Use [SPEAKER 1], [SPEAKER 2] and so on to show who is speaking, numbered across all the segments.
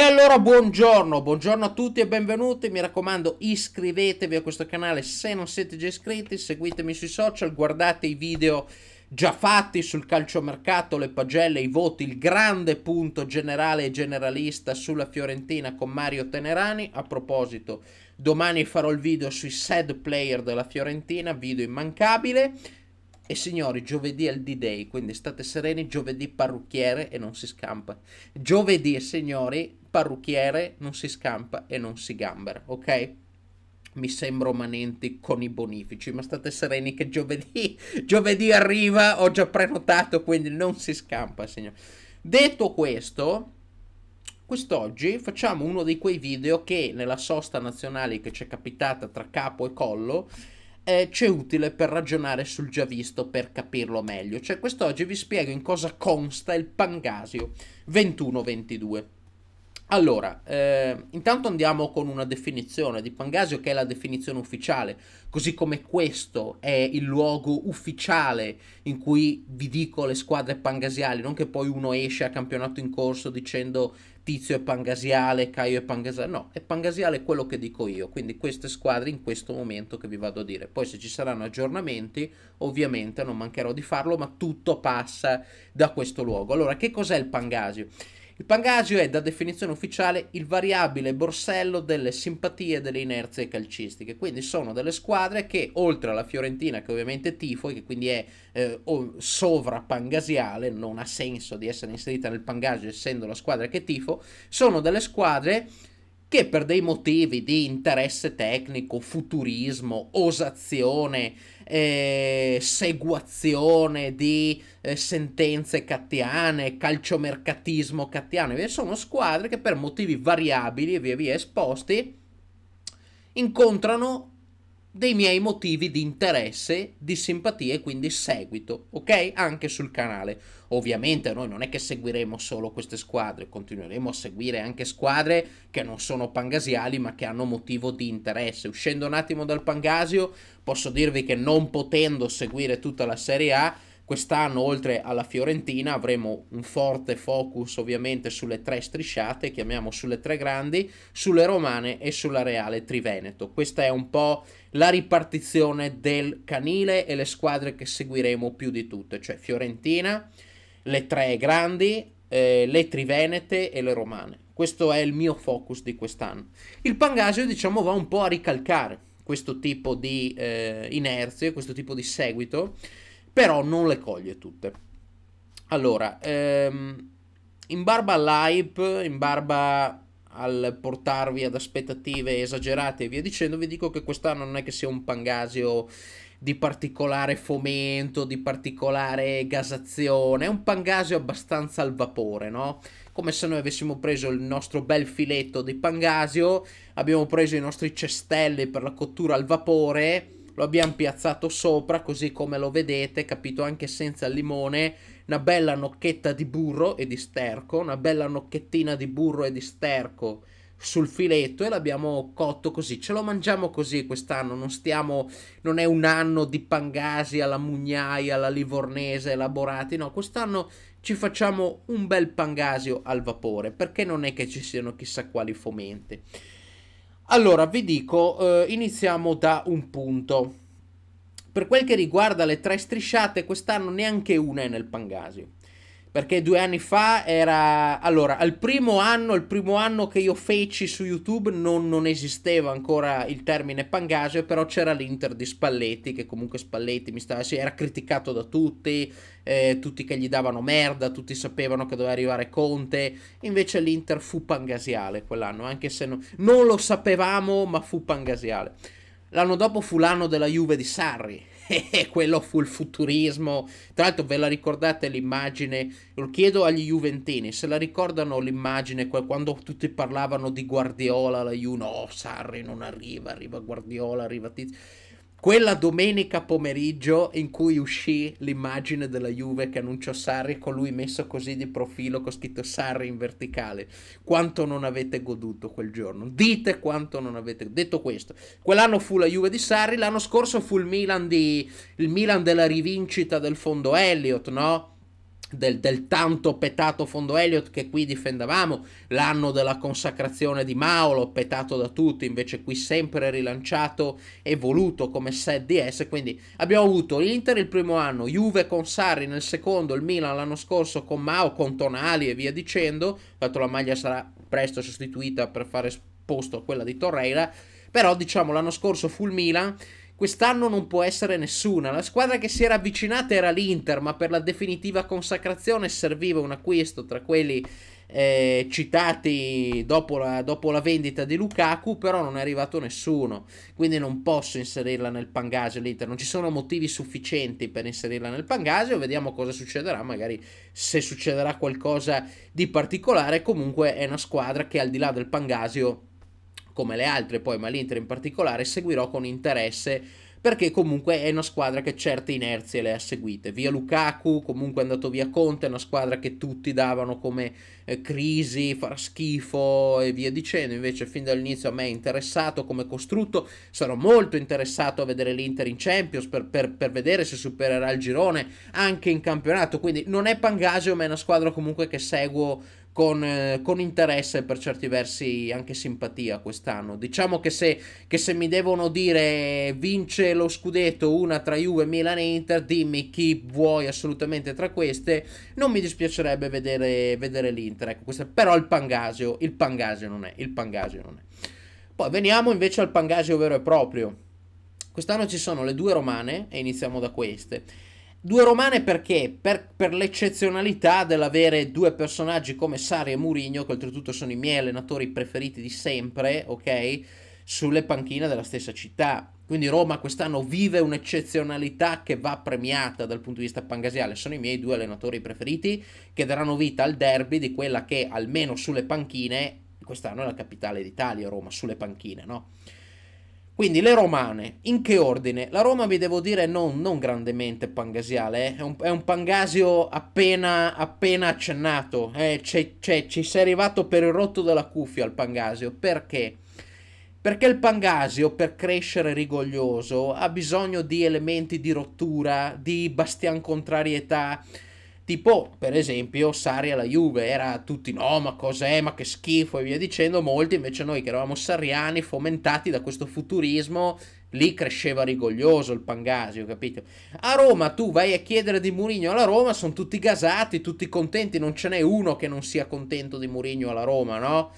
[SPEAKER 1] E allora buongiorno, buongiorno a tutti e benvenuti, mi raccomando iscrivetevi a questo canale se non siete già iscritti, seguitemi sui social, guardate i video già fatti sul calciomercato, le pagelle, i voti, il grande punto generale e generalista sulla Fiorentina con Mario Tenerani, a proposito domani farò il video sui sad player della Fiorentina, video immancabile e signori, giovedì è il D-Day, quindi state sereni, giovedì parrucchiere e non si scampa. Giovedì, signori, parrucchiere non si scampa e non si gambera, ok? Mi sembro manenti con i bonifici, ma state sereni che giovedì, giovedì arriva, ho già prenotato, quindi non si scampa, signori. Detto questo, quest'oggi facciamo uno di quei video che nella sosta nazionale che ci è capitata tra capo e collo eh, c'è utile per ragionare sul già visto per capirlo meglio. Cioè quest'oggi vi spiego in cosa consta il Pangasio 21-22. Allora, eh, intanto andiamo con una definizione di Pangasio che è la definizione ufficiale, così come questo è il luogo ufficiale in cui vi dico le squadre pangasiali, non che poi uno esce a campionato in corso dicendo Tizio è pangasiale, Caio è pangasiale, no, è pangasiale quello che dico io, quindi queste squadre in questo momento che vi vado a dire. Poi se ci saranno aggiornamenti, ovviamente non mancherò di farlo, ma tutto passa da questo luogo. Allora, che cos'è il Pangasio? Il Pangasio è da definizione ufficiale il variabile borsello delle simpatie e delle inerzie calcistiche, quindi sono delle squadre che oltre alla Fiorentina che ovviamente è tifo e che quindi è eh, sovrapangasiale, non ha senso di essere inserita nel Pangasio essendo la squadra che è tifo, sono delle squadre che per dei motivi di interesse tecnico, futurismo, osazione, eh, seguazione di eh, sentenze cattiane, calciomercatismo cattiano, sono squadre che per motivi variabili e via via esposti incontrano dei miei motivi di interesse, di simpatia e quindi seguito, ok? Anche sul canale. Ovviamente noi non è che seguiremo solo queste squadre, continueremo a seguire anche squadre che non sono pangasiali ma che hanno motivo di interesse. Uscendo un attimo dal Pangasio, posso dirvi che non potendo seguire tutta la Serie A, Quest'anno, oltre alla Fiorentina, avremo un forte focus ovviamente sulle tre strisciate, chiamiamo sulle tre grandi, sulle romane e sulla Reale Triveneto. Questa è un po' la ripartizione del canile e le squadre che seguiremo più di tutte, cioè Fiorentina, le tre grandi, eh, le Trivenete e le romane. Questo è il mio focus di quest'anno. Il Pangasio, diciamo, va un po' a ricalcare questo tipo di eh, inerzie, questo tipo di seguito però non le coglie tutte. Allora, ehm, in barba all'hype, in barba al portarvi ad aspettative esagerate e via dicendo, vi dico che quest'anno non è che sia un pangasio di particolare fomento, di particolare gasazione, è un pangasio abbastanza al vapore, no? Come se noi avessimo preso il nostro bel filetto di pangasio, abbiamo preso i nostri cestelli per la cottura al vapore lo abbiamo piazzato sopra così come lo vedete, capito? Anche senza limone, una bella nocchetta di burro e di sterco, una bella nocchettina di burro e di sterco sul filetto e l'abbiamo cotto così. Ce lo mangiamo così quest'anno, non stiamo non è un anno di pangasi alla mugnaia, alla livornese elaborati, no, quest'anno ci facciamo un bel pangasio al vapore, perché non è che ci siano chissà quali fomenti. Allora, vi dico, eh, iniziamo da un punto. Per quel che riguarda le tre strisciate, quest'anno neanche una è nel Pangasio perché due anni fa era... Allora, al primo anno, il primo anno che io feci su YouTube non, non esisteva ancora il termine Pangasio, però c'era l'Inter di Spalletti, che comunque Spalletti mi stava... Sì, era criticato da tutti, eh, tutti che gli davano merda, tutti sapevano che doveva arrivare Conte, invece l'Inter fu pangasiale quell'anno, anche se no, non lo sapevamo, ma fu pangasiale. L'anno dopo fu l'anno della Juve di Sarri, quello fu il futurismo. Tra l'altro, ve la ricordate l'immagine? Lo chiedo agli Juventini se la ricordano l'immagine quando tutti parlavano di Guardiola, la Juno. Oh, Sarri non arriva, arriva Guardiola, arriva Tizio quella domenica pomeriggio in cui uscì l'immagine della Juve che annunciò Sarri con lui messo così di profilo con scritto Sarri in verticale, quanto non avete goduto quel giorno? Dite quanto non avete detto questo. Quell'anno fu la Juve di Sarri, l'anno scorso fu il Milan, di... il Milan della rivincita del fondo Elliott, no? del, del, tanto petato Fondo Elliott che qui difendevamo, l'anno della consacrazione di Maolo, petato da tutti, invece qui sempre rilanciato e voluto come set DS, quindi abbiamo avuto l'Inter il primo anno, Juve con Sarri nel secondo, il Milan l'anno scorso con Mao, con Tonali e via dicendo, tanto la maglia sarà presto sostituita per fare posto a quella di Torreira, però diciamo l'anno scorso fu il Milan, Quest'anno non può essere nessuna. La squadra che si era avvicinata era l'Inter, ma per la definitiva consacrazione serviva un acquisto tra quelli eh, citati dopo la, dopo la, vendita di Lukaku, però non è arrivato nessuno, quindi non posso inserirla nel Pangasio l'Inter, non ci sono motivi sufficienti per inserirla nel Pangasio, vediamo cosa succederà, magari se succederà qualcosa di particolare, comunque è una squadra che al di là del Pangasio come le altre poi, ma l'Inter in particolare, seguirò con interesse perché comunque è una squadra che certe inerzie le ha seguite. Via Lukaku, comunque è andato via Conte, è una squadra che tutti davano come eh, crisi, far schifo e via dicendo. Invece fin dall'inizio a me è interessato come costrutto, sarò molto interessato a vedere l'Inter in Champions per, per, per vedere se supererà il girone anche in campionato. Quindi non è Pangasio, ma è una squadra comunque che seguo con, eh, con interesse e per certi versi anche simpatia quest'anno. Diciamo che se, che se, mi devono dire vince lo scudetto una tra Juve, Milan e Inter, dimmi chi vuoi assolutamente tra queste, non mi dispiacerebbe vedere, vedere l'Inter. Ecco, questa, però il Pangasio, il Pangasio non è, il Pangasio non è. Poi veniamo invece al Pangasio vero e proprio. Quest'anno ci sono le due romane e iniziamo da queste. Due romane perché? Per, per l'eccezionalità dell'avere due personaggi come Sari e Murigno, che oltretutto sono i miei allenatori preferiti di sempre, ok? Sulle panchine della stessa città. Quindi Roma quest'anno vive un'eccezionalità che va premiata dal punto di vista pangasiale. Sono i miei due allenatori preferiti che daranno vita al derby di quella che, almeno sulle panchine, quest'anno è la capitale d'Italia, Roma, sulle panchine, no? Quindi le romane, in che ordine? La Roma vi devo dire non, non grandemente pangasiale, eh? è, un, è, un, pangasio appena, appena accennato, eh? c'è, ci sei arrivato per il rotto della cuffia al pangasio, perché? Perché il pangasio per crescere rigoglioso ha bisogno di elementi di rottura, di bastian contrarietà, tipo per esempio Sarri alla Juve, era tutti no ma cos'è, ma che schifo e via dicendo, molti invece noi che eravamo sarriani fomentati da questo futurismo, lì cresceva rigoglioso il Pangasio, capito? A Roma tu vai a chiedere di Murigno alla Roma, sono tutti gasati, tutti contenti, non ce n'è uno che non sia contento di Murigno alla Roma, no?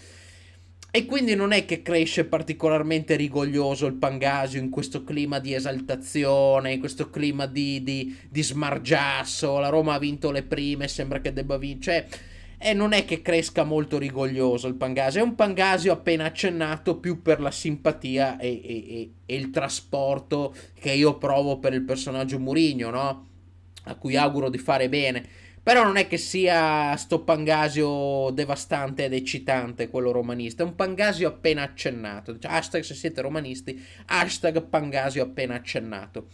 [SPEAKER 1] E quindi non è che cresce particolarmente rigoglioso il Pangasio in questo clima di esaltazione, in questo clima di, di, di smargiasso, la Roma ha vinto le prime, sembra che debba vincere. Cioè, e non è che cresca molto rigoglioso il Pangasio, è un Pangasio appena accennato più per la simpatia e, e, e il trasporto che io provo per il personaggio Murigno, no? a cui auguro di fare bene però non è che sia sto pangasio devastante ed eccitante quello romanista, è un pangasio appena accennato. Hashtag se siete romanisti, hashtag pangasio appena accennato.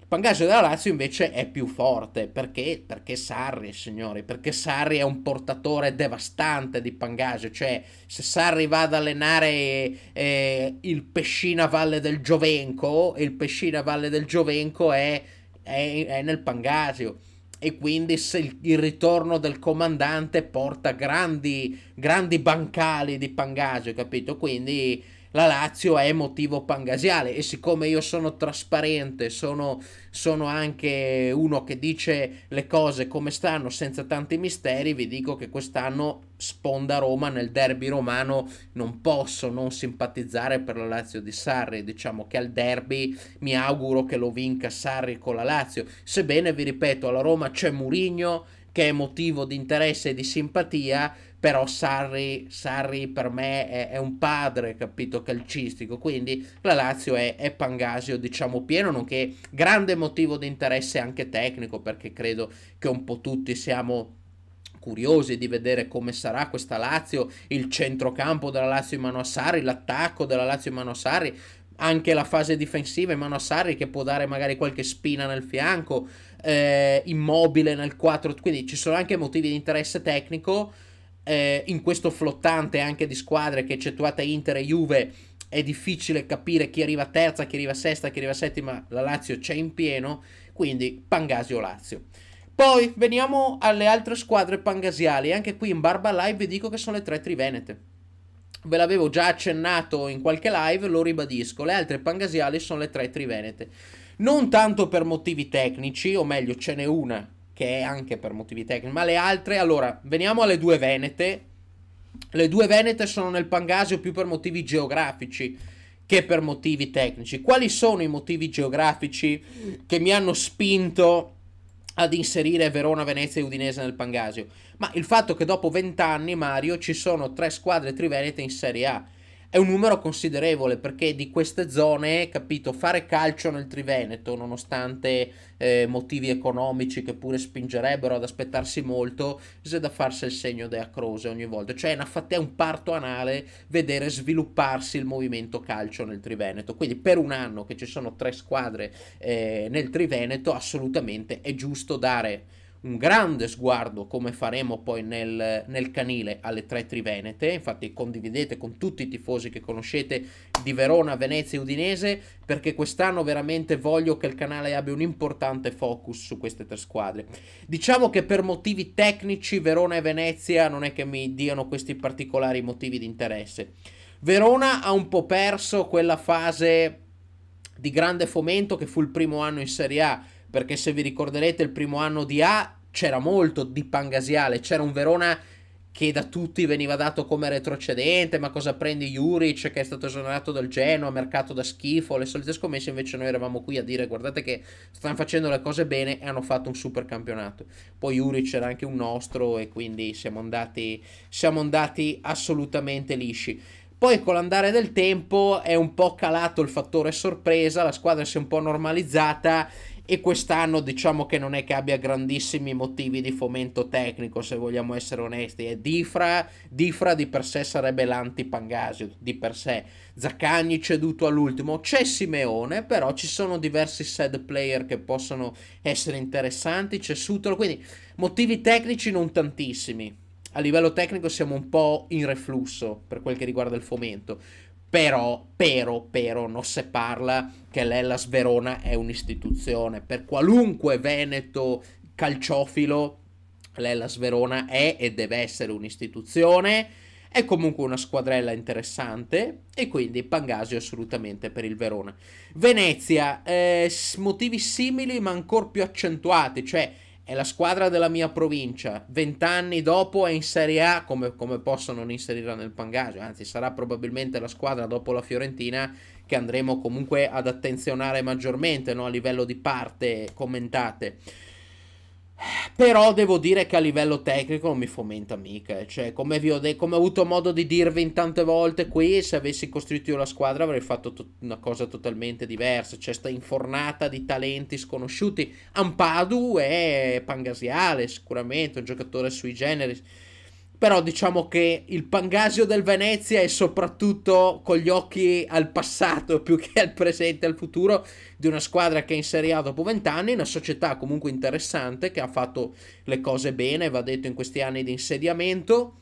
[SPEAKER 1] Il pangasio della Lazio invece è più forte, perché? Perché Sarri, signori, perché Sarri è un portatore devastante di pangasio, cioè se Sarri va ad allenare eh, il Pescina Valle del Giovenco, il Pescina Valle del Giovenco è, è, è nel pangasio e quindi se il ritorno del comandante porta grandi, grandi bancali di pangaggio, capito? Quindi la Lazio è motivo pangasiale e siccome io sono trasparente, sono, sono anche uno che dice le cose come stanno senza tanti misteri, vi dico che quest'anno sponda Roma nel derby romano non posso non simpatizzare per la Lazio di Sarri, diciamo che al derby mi auguro che lo vinca Sarri con la Lazio, sebbene vi ripeto alla Roma c'è Murigno che è motivo di interesse e di simpatia, però Sarri, Sarri per me è, è, un padre, capito, calcistico, quindi la Lazio è, è Pangasio, diciamo, pieno, nonché grande motivo di interesse anche tecnico, perché credo che un po' tutti siamo curiosi di vedere come sarà questa Lazio, il centrocampo della Lazio in mano a Sarri, l'attacco della Lazio in mano a Sarri, anche la fase difensiva in mano a Sarri che può dare magari qualche spina nel fianco, eh, immobile nel 4, quindi ci sono anche motivi di interesse tecnico eh, in questo flottante anche di squadre che eccettuate Inter e Juve è difficile capire chi arriva terza, chi arriva sesta, chi arriva settima, la Lazio c'è in pieno, quindi Pangasio Lazio. Poi veniamo alle altre squadre pangasiali, anche qui in Barba Live vi dico che sono le tre Trivenete. Ve l'avevo già accennato in qualche live, lo ribadisco, le altre pangasiali sono le tre Trivenete. Non tanto per motivi tecnici, o meglio ce n'è una che è anche per motivi tecnici, ma le altre, allora, veniamo alle due Venete. Le due Venete sono nel Pangasio più per motivi geografici che per motivi tecnici. Quali sono i motivi geografici che mi hanno spinto ad inserire Verona, Venezia e Udinese nel Pangasio? Ma il fatto che dopo vent'anni, Mario, ci sono tre squadre trivenete in Serie A è un numero considerevole perché di queste zone, capito, fare calcio nel Triveneto, nonostante eh, motivi economici che pure spingerebbero ad aspettarsi molto, c'è da farsi il segno della croce ogni volta. Cioè è, una è un parto anale vedere svilupparsi il movimento calcio nel Triveneto. Quindi per un anno che ci sono tre squadre eh, nel Triveneto, assolutamente è giusto dare un grande sguardo, come faremo poi nel, nel canile, alle tre Trivenete. Infatti condividete con tutti i tifosi che conoscete di Verona, Venezia e Udinese, perché quest'anno veramente voglio che il canale abbia un importante focus su queste tre squadre. Diciamo che per motivi tecnici Verona e Venezia non è che mi diano questi particolari motivi di interesse. Verona ha un po' perso quella fase di grande fomento che fu il primo anno in Serie A perché se vi ricorderete il primo anno di A c'era molto di Pangasiale, c'era un Verona che da tutti veniva dato come retrocedente, ma cosa prendi Juric che è stato esonerato dal Genoa, mercato da schifo, le solite scommesse invece noi eravamo qui a dire guardate che stanno facendo le cose bene e hanno fatto un super campionato. Poi Juric era anche un nostro e quindi siamo andati, siamo andati assolutamente lisci. Poi con l'andare del tempo è un po' calato il fattore sorpresa, la squadra si è un po' normalizzata e quest'anno diciamo che non è che abbia grandissimi motivi di fomento tecnico se vogliamo essere onesti e Difra, Difra di per sé sarebbe l'anti-Pangasio di per sé Zaccagni ceduto all'ultimo c'è Simeone però ci sono diversi sad player che possono essere interessanti c'è Sutro quindi motivi tecnici non tantissimi a livello tecnico siamo un po' in reflusso per quel che riguarda il fomento però, però, però, non si parla che l'Ellas Verona è un'istituzione. Per qualunque veneto calciofilo, l'Ellas Verona è e deve essere un'istituzione. È comunque una squadrella interessante e quindi Pangasio assolutamente per il Verona. Venezia, eh, motivi simili ma ancora più accentuati, cioè è la squadra della mia provincia, vent'anni dopo è in Serie A, come, come posso non inserirla nel pangaggio, anzi sarà probabilmente la squadra dopo la Fiorentina che andremo comunque ad attenzionare maggiormente no? a livello di parte commentate. Però devo dire che a livello tecnico non mi fomenta mica. Eh. Cioè, come, ho, de- come ho, avuto modo di dirvi in tante volte qui, se avessi costruito io la squadra avrei fatto to- una cosa totalmente diversa. C'è cioè, sta infornata di talenti sconosciuti. Ampadu è Pangasiale, sicuramente, un giocatore sui generis però diciamo che il Pangasio del Venezia è soprattutto con gli occhi al passato più che al presente e al futuro di una squadra che è in Serie A dopo vent'anni, una società comunque interessante che ha fatto le cose bene, va detto, in questi anni di insediamento.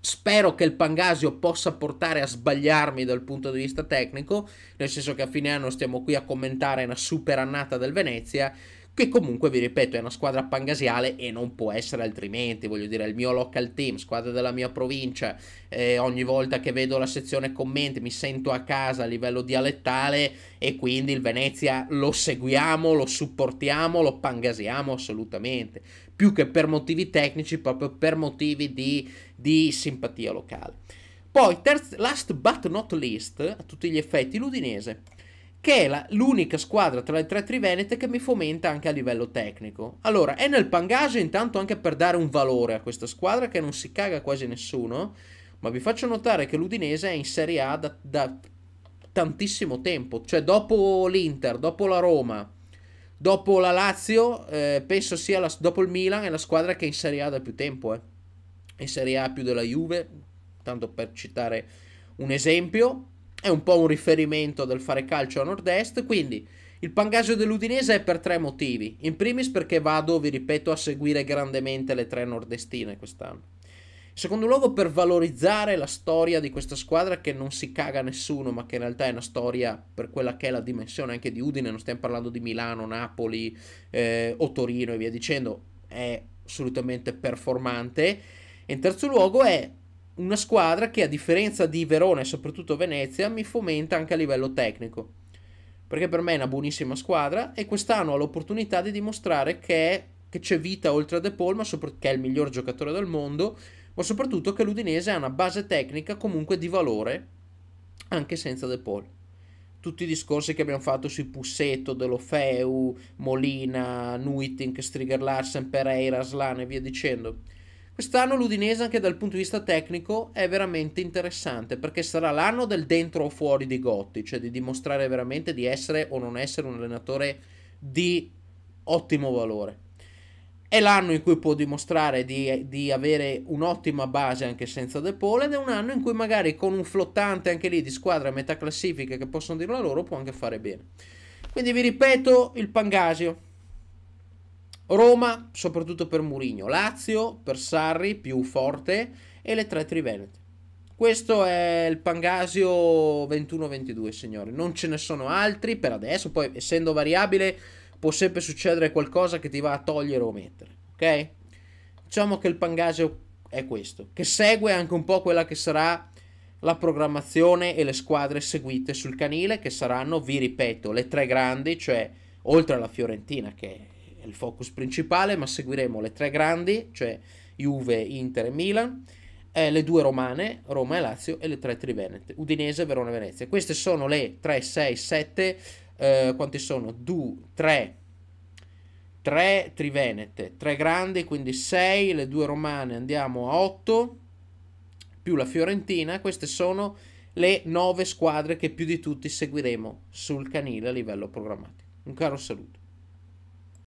[SPEAKER 1] Spero che il Pangasio possa portare a sbagliarmi dal punto di vista tecnico, nel senso che a fine anno stiamo qui a commentare una super annata del Venezia che comunque vi ripeto è una squadra pangasiale e non può essere altrimenti, voglio dire il mio local team, squadra della mia provincia, eh, ogni volta che vedo la sezione commenti mi sento a casa a livello dialettale e quindi il Venezia lo seguiamo, lo supportiamo, lo pangasiamo assolutamente, più che per motivi tecnici, proprio per motivi di, di simpatia locale. Poi, terz, last but not least, a tutti gli effetti, l'Udinese che è la, l'unica squadra tra le tre Trivenete che mi fomenta anche a livello tecnico. Allora, è nel Pangasia intanto anche per dare un valore a questa squadra che non si caga quasi nessuno, ma vi faccio notare che l'Udinese è in Serie A da, da tantissimo tempo, cioè dopo l'Inter, dopo la Roma, dopo la Lazio, eh, penso sia la, dopo il Milan è la squadra che è in Serie A da più tempo, eh. in Serie A più della Juve, tanto per citare un esempio, è un po' un riferimento del fare calcio a nord-est, quindi il pangaggio dell'Udinese è per tre motivi. In primis perché vado, vi ripeto, a seguire grandemente le tre nordestine quest'anno. In secondo luogo per valorizzare la storia di questa squadra che non si caga nessuno, ma che in realtà è una storia per quella che è la dimensione anche di Udine, non stiamo parlando di Milano, Napoli eh, o Torino e via dicendo, è assolutamente performante. E in terzo luogo è una squadra che a differenza di Verona e soprattutto Venezia mi fomenta anche a livello tecnico. Perché per me è una buonissima squadra e quest'anno ha l'opportunità di dimostrare che, che c'è vita oltre a De Paul, ma sopra- che è il miglior giocatore del mondo, ma soprattutto che l'Udinese ha una base tecnica comunque di valore anche senza De Paul. Tutti i discorsi che abbiamo fatto sui Pussetto, Delofeu, Molina, Nuiting, Striger Larsen, Pereira, Slan e via dicendo Quest'anno l'Udinese anche dal punto di vista tecnico è veramente interessante perché sarà l'anno del dentro o fuori di Gotti, cioè di dimostrare veramente di essere o non essere un allenatore di ottimo valore. È l'anno in cui può dimostrare di, di avere un'ottima base anche senza De Paul ed è un anno in cui magari con un flottante anche lì di squadre a metà classifica che possono dirlo a loro può anche fare bene. Quindi vi ripeto il Pangasio, Roma, soprattutto per Murigno, Lazio per Sarri, più forte, e le tre Trivenete. Questo è il Pangasio 21-22, signori. Non ce ne sono altri per adesso. Poi, essendo variabile, può sempre succedere qualcosa che ti va a togliere o mettere. Ok? Diciamo che il Pangasio è questo, che segue anche un po' quella che sarà la programmazione e le squadre seguite sul canile, che saranno, vi ripeto, le tre grandi, cioè oltre alla Fiorentina, che il focus principale, ma seguiremo le tre grandi, cioè Juve, Inter e Milan, eh, le due romane, Roma e Lazio, e le tre trivenete, Udinese, Verona e Venezia. Queste sono le 3, 6, 7, eh, quanti sono? 2, 3, 3 trivenete, 3 grandi, quindi 6, le due romane andiamo a 8, più la Fiorentina, queste sono le 9 squadre che più di tutti seguiremo sul canile a livello programmatico. Un caro saluto.